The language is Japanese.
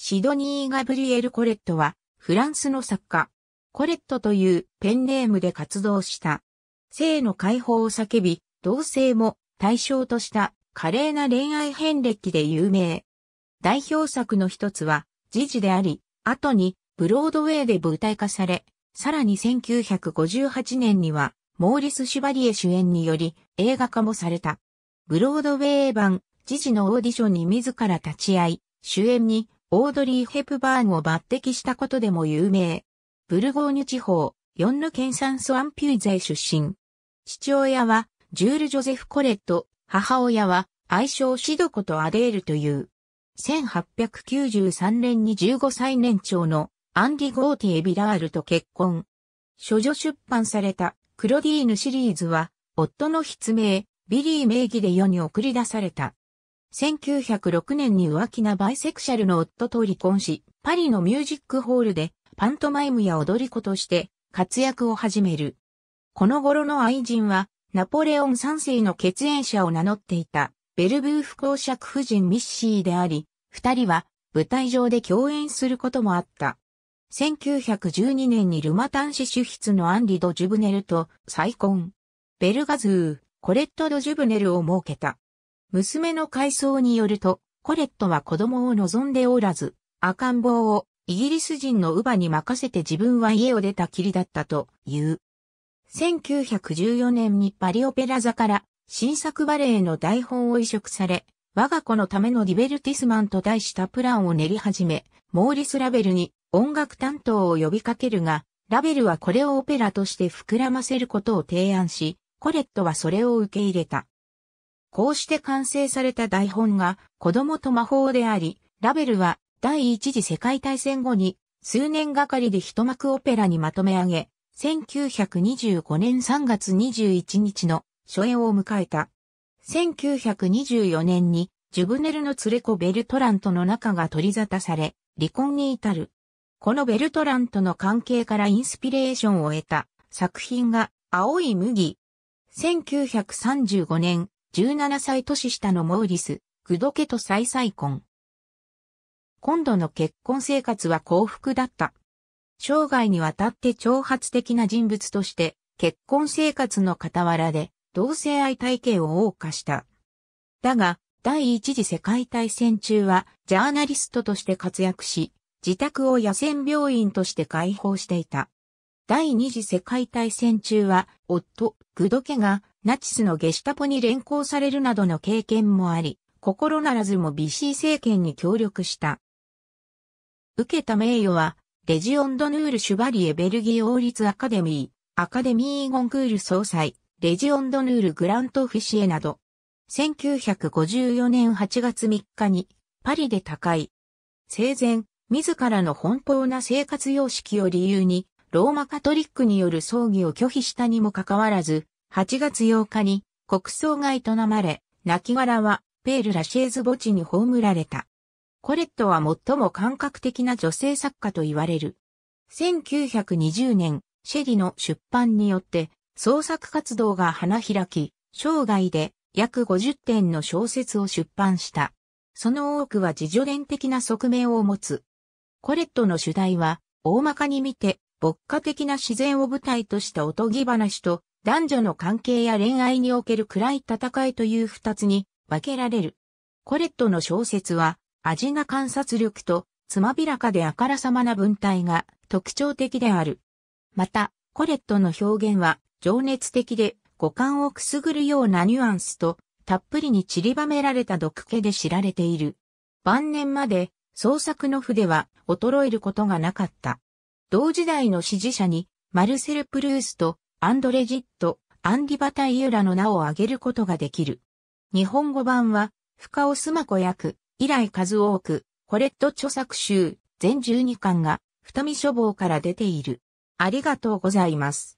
シドニー・ガブリエル・コレットは、フランスの作家、コレットというペンネームで活動した。性の解放を叫び、同性も対象とした華麗な恋愛遍歴で有名。代表作の一つは、ジジであり、後にブロードウェイで舞台化され、さらに1958年には、モーリス・シュバリエ主演により映画化もされた。ブロードウェイ版、ジジのオーディションに自ら立ち会い、主演にオードリー・ヘプバーンを抜擢したことでも有名。ブルゴーニュ地方、ヨンヌ県産スアンピューゼ出身。父親は、ジュール・ジョゼフ・コレット、母親は、愛称シドコとアデールという。1893年に15歳年長のアンディ・ゴーティ・エビラールと結婚。処女出版されたクロディーヌシリーズは、夫の筆名、ビリー名義で世に送り出された。1906年に浮気なバイセクシャルの夫と離婚し、パリのミュージックホールでパントマイムや踊り子として活躍を始める。この頃の愛人はナポレオン3世の血縁者を名乗っていたベルブーフ公爵夫人ミッシーであり、二人は舞台上で共演することもあった。1912年にルマタン氏主筆のアンリ・ド・ジュブネルと再婚。ベルガズー、コレット・ド・ジュブネルを設けた。娘の回想によると、コレットは子供を望んでおらず、赤ん坊をイギリス人の乳母に任せて自分は家を出たきりだったという。1914年にパリオペラ座から新作バレエの台本を移植され、我が子のためのディベルティスマンと題したプランを練り始め、モーリス・ラベルに音楽担当を呼びかけるが、ラベルはこれをオペラとして膨らませることを提案し、コレットはそれを受け入れた。こうして完成された台本が子供と魔法であり、ラベルは第一次世界大戦後に数年がかりで一幕オペラにまとめ上げ、1925年3月21日の初演を迎えた。1924年にジュブネルの連れ子ベルトラントの仲が取り沙汰され、離婚に至る。このベルトランとの関係からインスピレーションを得た作品が青い麦。1935年、17歳年下のモーリス、グドケと再再婚。今度の結婚生活は幸福だった。生涯にわたって挑発的な人物として、結婚生活の傍らで、同性愛体系を謳歌した。だが、第一次世界大戦中は、ジャーナリストとして活躍し、自宅を野戦病院として開放していた。第二次世界大戦中は、夫、グドケがナチスのゲシュタポに連行されるなどの経験もあり、心ならずもビシー政権に協力した。受けた名誉は、レジオンドヌール・シュバリエ・ベルギー王立アカデミー、アカデミー・ゴンクール総裁、レジオンドヌール・グラント・フィシエなど、1954年8月3日に、パリで他界。生前、自らの奔放な生活様式を理由に、ローマカトリックによる葬儀を拒否したにもかかわらず、8月8日に国葬が営まれ、亡骸はペール・ラシェーズ墓地に葬られた。コレットは最も感覚的な女性作家と言われる。1920年、シェリの出版によって創作活動が花開き、生涯で約50点の小説を出版した。その多くは自助伝的な側面を持つ。コレットの主題は、大まかに見て、牧歌的な自然を舞台としたおとぎ話と、男女の関係や恋愛における暗い戦いという二つに分けられる。コレットの小説は、味が観察力と、つまびらかであからさまな文体が特徴的である。また、コレットの表現は、情熱的で、五感をくすぐるようなニュアンスと、たっぷりに散りばめられた毒気で知られている。晩年まで、創作の筆は衰えることがなかった。同時代の支持者に、マルセル・プルースとアンドレジット、アンディバタイユラの名を挙げることができる。日本語版は、深尾須磨子役、以来数多く、コレット著作集、全12巻が、二見書房から出ている。ありがとうございます。